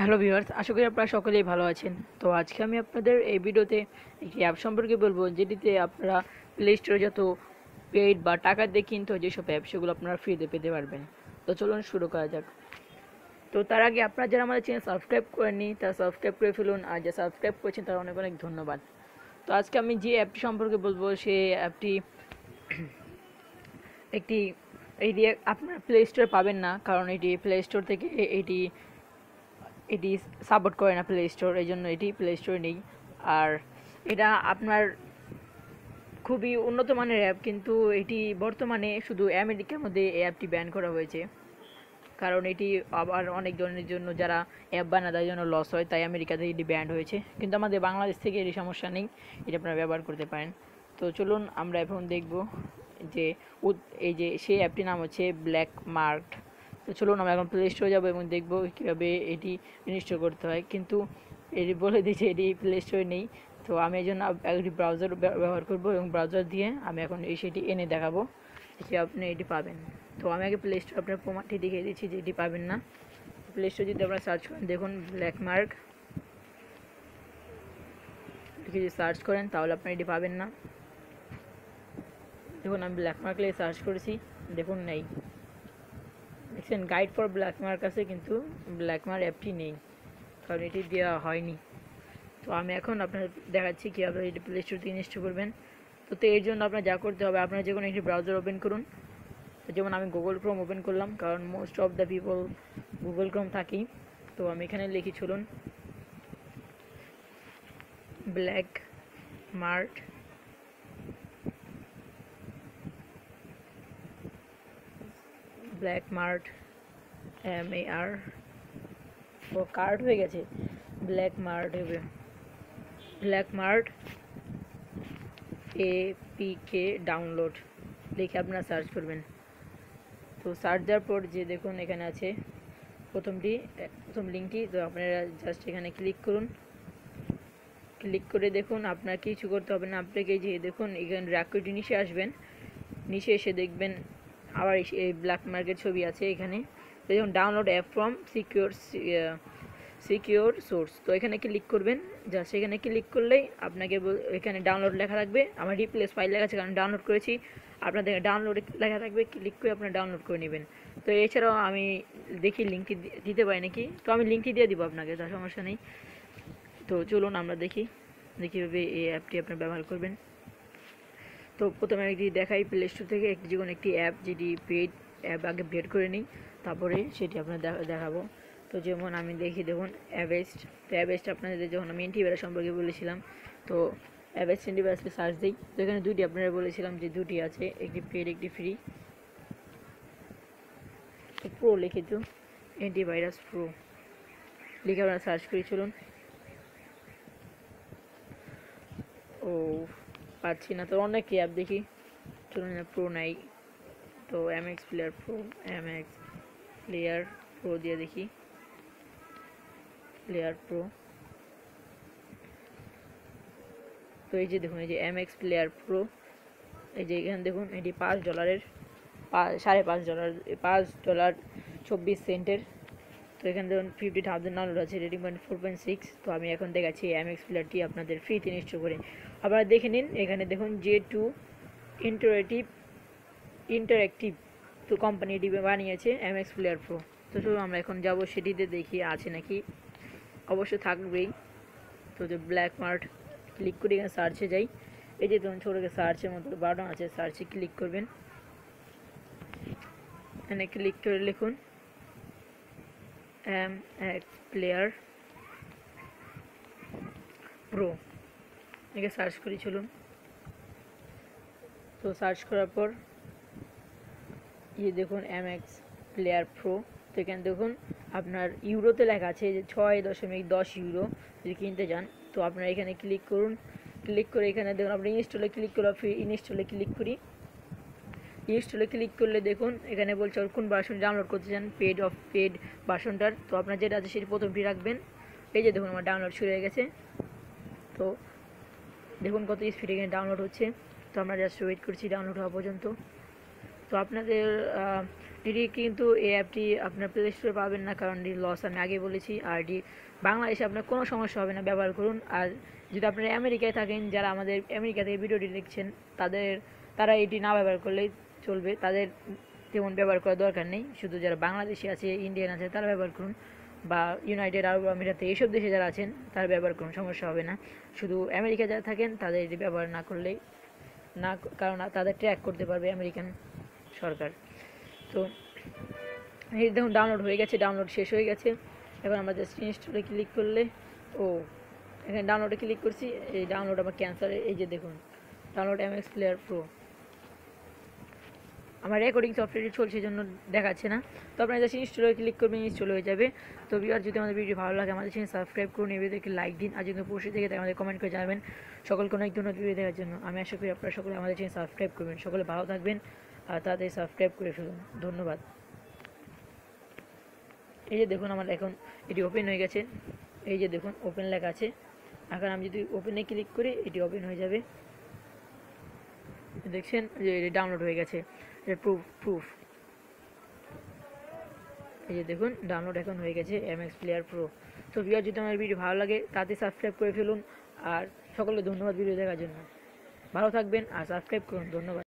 hello viewers আশা করি আপনারা সকলেই ভালো আছেন তো আজকে আমি আপনাদের এই ভিডিওতে একটি অ্যাপ সম্পর্কে বলবো যেটিতে আপনারা প্লে স্টোরে যত পেইড বা টাকা দিয়ে কিনতে হয় যেসব অ্যাপ সেগুলো আপনারা ফ্রিতে পেতে পারবেন তো চলুন শুরু করা যাক তো তার আগে আপনারা যারা আমাদের চ্যানেল সাবস্ক্রাইব করেননি তারা সাবস্ক্রাইব করে ফেলুন আর যা সাবস্ক্রাইব করেছেন তারা অনেক অনেক ধন্যবাদ তো আজকে আমি যে অ্যাপটি সম্পর্কে বলবো সে অ্যাপটি একটি দিয়ে আপনারা প্লে স্টোরে পাবেন না কারণ এটি প্লে স্টোর থেকে এটি এটি সাপোর্ট করে না প্লে স্টোর এই জন্য এটি প্লে স্টোরে নেই আর এটা আপনার খুবই উন্নত মানের অ্যাপ কিন্তু এটি বর্তমানে শুধু আমেরিকার মধ্যে এই অ্যাপটি ব্যান করা হয়েছে কারণ এটি আবার অনেক জনের জন্য যারা অ্যাপ বানা তাদের জন্য লস হয় তাই আমেরিকাতে এটি ব্যান্ড হয়েছে কিন্তু আমাদের বাংলাদেশ থেকে এটি সমস্যা নেই এটি আপনারা ব্যবহার করতে পারেন তো চলুন আমরা এখন দেখব যে এই যে সেই অ্যাপটির নাম হচ্ছে ব্ল্যাক মার্ক চলুন আমরা এখন প্লে স্টোরে যাবো এবং দেখব কীভাবে এটি ইনস্টল করতে হয় কিন্তু এটি বলে দিয়েছে এটি প্লে স্টোরে নেই তো আমি এই জন্য একটি ব্রাউজার ব্যবহার করব এবং ব্রাউজার দিয়ে আমি এখন এই সেটি এনে দেখাবো যে আপনি এটি পাবেন তো আমি আগে প্লে স্টোর আপনার প্রমাণটি দেখিয়ে দিচ্ছি যে এটি পাবেন না প্লে স্টোর যদি আপনারা সার্চ করেন দেখুন ব্ল্যাক মার্ক যদি সার্চ করেন তাহলে আপনি এটি পাবেন না দেখুন আমি ব্ল্যাক মার্ক লিখে সার্চ করেছি দেখুন নেই দেখছেন গাইড ফর ব্ল্যাকমার কাছে কিন্তু ব্ল্যাকমার অ্যাপটি নেই কারণ এটি দেওয়া হয়নি তো আমি এখন আপনার দেখাচ্ছি কীভাবে এটি প্লে স্টোর থেকে ইনস্টল করবেন তো তো এর জন্য আপনার যা করতে হবে আপনার যে কোনো একটি ব্রাউজার ওপেন করুন যেমন আমি গুগল ক্রোম ওপেন করলাম কারণ most of the people Google Chrome থাকি তো আমি এখানে লিখি চলুন ব্ল্যাক মার্ট ব্ল্যাক মার্ট এম এ আর ও কার্ড হয়ে গেছে ব্ল্যাক মার্ট হবে Blackmart A P K download লিখে আপনারা সার্চ করবেন তো সার্চ দেওয়ার পর যে দেখুন এখানে আছে প্রথমটি প্রথম লিঙ্কটি তো আপনারা জাস্ট এখানে ক্লিক করুন ক্লিক করে দেখুন আপনার কিছু করতে হবে না আপনাকে যে দেখুন এখানে রাকুটি নিচে আসবেন নিচে এসে দেখবেন আবার এই ব্ল্যাক মার্কেট ছবি আছে এখানে তো দেখুন download app from secure secure source তো এখানে ক্লিক করবেন যা সেখানে ক্লিক করলেই আপনাকে এখানে ডাউনলোড লেখা থাকবে আমার রিপ্লেস ফাইল লেখা আছে কারণ ডাউনলোড করেছি আপনাদের ডাউনলোড লেখা থাকবে ক্লিক করে আপনার ডাউনলোড করে নেবেন তো এছাড়াও আমি দেখি লিঙ্কটি দিতে পারি নাকি তো আমি লিঙ্কটি দিয়ে দিব আপনাকে তার সমস্যা নেই তো চলুন আমরা দেখি দেখি কীভাবে এই অ্যাপটি আপনার ব্যবহার করবেন তো প্রথমে একটি দেখাই প্লে স্টোর থেকে একটি যে কোনো একটি অ্যাপ যেটি পেড অ্যাপ আগে বেড করে নিই তারপরে সেটি আপনার দেখাবো তো যেমন আমি দেখি দেখুন অ্যাভেস্ট তো অ্যাভেস্ট আপনাদের যখন আমি অ্যান্টিভাইরাস সম্পর্কে বলেছিলাম তো অ্যাভেস্ট অ্যান্টিভাইরাসকে সার্চ দিই তো এখানে দুটি আপনারা বলেছিলাম যে দুটি আছে একটি পেড একটি ফ্রি তো প্রো লিখে দিও অ্যান্টিভাইরাস প্রো লিখে আপনারা সার্চ করে চলুন ও পাচ্ছি না তো অনেক অ্যাপ দেখি চলুন না প্রো নাই তো M X player pro M X player pro দিয়ে দেখি প্লেয়ার প্রো তো এই যে দেখুন এই যে এম এক্স প্লেয়ার প্রো এই যে এখানে দেখুন এটি পাঁচ ডলারের সাড়ে পাঁচ ডলার পাঁচ ডলার চব্বিশ সেন্টের তো এখানে ধরুন ফিফটি থাউজেন্ড ডাউনলোড আছে rating point four point six তো আমি এখন দেখাচ্ছি এমএক্স প্লেয়ারটি আপনাদের ফ্রিতে নিশ্চয় করে আবার দেখে নিন এখানে দেখুন জে টু ইন্টারেটিভ ইন্টারেক্টিভ তো কোম্পানিটি বানিয়েছে এমএক্স প্লেয়ার প্রো তো চলুন আমরা এখন যাবো সেটিতে দেখি আছে নাকি অবশ্য থাকবেই তো যে ব্ল্যাক মার্ট ক্লিক করে এখানে সার্চে যাই এই যে ধরুন ছোটো সার্চের মতো বাটন আছে সার্চে ক্লিক করবেন এখানে ক্লিক করে লিখুন am এক্স প্লেয়ার প্রো এটাকে সার্চ করি চলুন তো সার্চ করার পর ইয়ে দেখুন এম এক্স প্লেয়ার প্রো তো এখানে দেখুন আপনার ইউরোতে লেখা আছে যে ছয় দশমিক দশ ইউরো যদি কিনতে চান তো আপনার এখানে ক্লিক করুন ক্লিক করে এখানে দেখুন আপনি ইনস্টলে ক্লিক করে ফ্রি ইনস্টলে ক্লিক করি ইনস্টলে ক্লিক করলে দেখুন এখানে বলছে কোন ভার্সন ডাউনলোড করতে চান পেড অফ পেড ভার্সনটার তো আপনার যেটা আছে সেটি প্রথমটি রাখবেন এই যে দেখুন আমার ডাউনলোড শুরু হয়ে গেছে তো দেখুন কত স্পিড এখানে ডাউনলোড হচ্ছে তো আমরা জাস্ট ওয়েট করছি ডাউনলোড হওয়া পর্যন্ত তো আপনাদের এটি কিন্তু এই অ্যাপটি আপনার প্লে স্টোরে পাবেন না কারণ এটি লস আমি আগে বলেছি আর এটি বাংলাদেশে আপনার কোনো সমস্যা হবে না ব্যবহার করুন আর যদি আপনারা আমেরিকায় থাকেন যারা আমাদের আমেরিকা থেকে ভিডিওটি দেখছেন তাদের তারা এটি না ব্যবহার করলে চলবে তাদের তেমন ব্যবহার করার দরকার নেই শুধু যারা বাংলাদেশে আছে ইন্ডিয়ান আছে তারা ব্যবহার করুন বা ইউনাইটেড আরব আমিরাতে এইসব দেশে যারা আছেন তারা ব্যবহার করুন সমস্যা হবে না শুধু আমেরিকা যারা থাকেন তাদের ব্যবহার না করলেই না কারণ তাদের ট্র্যাক করতে পারবে আমেরিকান সরকার তো এই দেখুন ডাউনলোড হয়ে গেছে ডাউনলোড শেষ হয়ে গেছে এবার আমরা জাস্ট ইনস্টলে ক্লিক করলে ও এখানে ডাউনলোডে ক্লিক করছি এই ডাউনলোড আমার ক্যান্সার এই যে দেখুন download M X player pro আমার রেকর্ডিং সফটওয়্যারটি চলছে জন্য দেখাচ্ছে না তো আপনারা যাচ্ছেন ইনস্টল হয়ে ক্লিক করবেন ইনস্টল হয়ে যাবে তো ভিউয়ার যদি আমাদের ভিডিও ভালো লাগে আমাদের চ্যানেল সাবস্ক্রাইব করুন এদেরকে লাইক দিন আর যদি পড়শে থেকে আমাদের কমেন্ট করে জানাবেন সকলকে অনেক ধন্যবাদ ভিডিও দেখার জন্য আমি আশা করি আপনারা সকলে আমাদের চ্যানেল সাবস্ক্রাইব করবেন সকলে ভালো থাকবেন আর তাদের সাবস্ক্রাইব করে ফেলুন ধন্যবাদ এই যে দেখুন আমার এখন এটি ওপেন হয়ে গেছে এই যে দেখুন ওপেন লেখা আছে এখন আমি যদি ওপেনে ক্লিক করি এটি ওপেন হয়ে যাবে দেখছেন যে ডাউনলোড হয়ে গেছে প্রুফ প্রুফ এই যে দেখুন ডাউনলোড এখন হয়ে গেছে এম এক্স প্লেয়ার প্রো তো ভিউয়ার যদি আমার ভিডিও ভালো লাগে তাতে সাবস্ক্রাইব করে ফেলুন আর সকলে ধন্যবাদ ভিডিও দেখার জন্য ভালো থাকবেন আর সাবস্ক্রাইব করুন ধন্যবাদ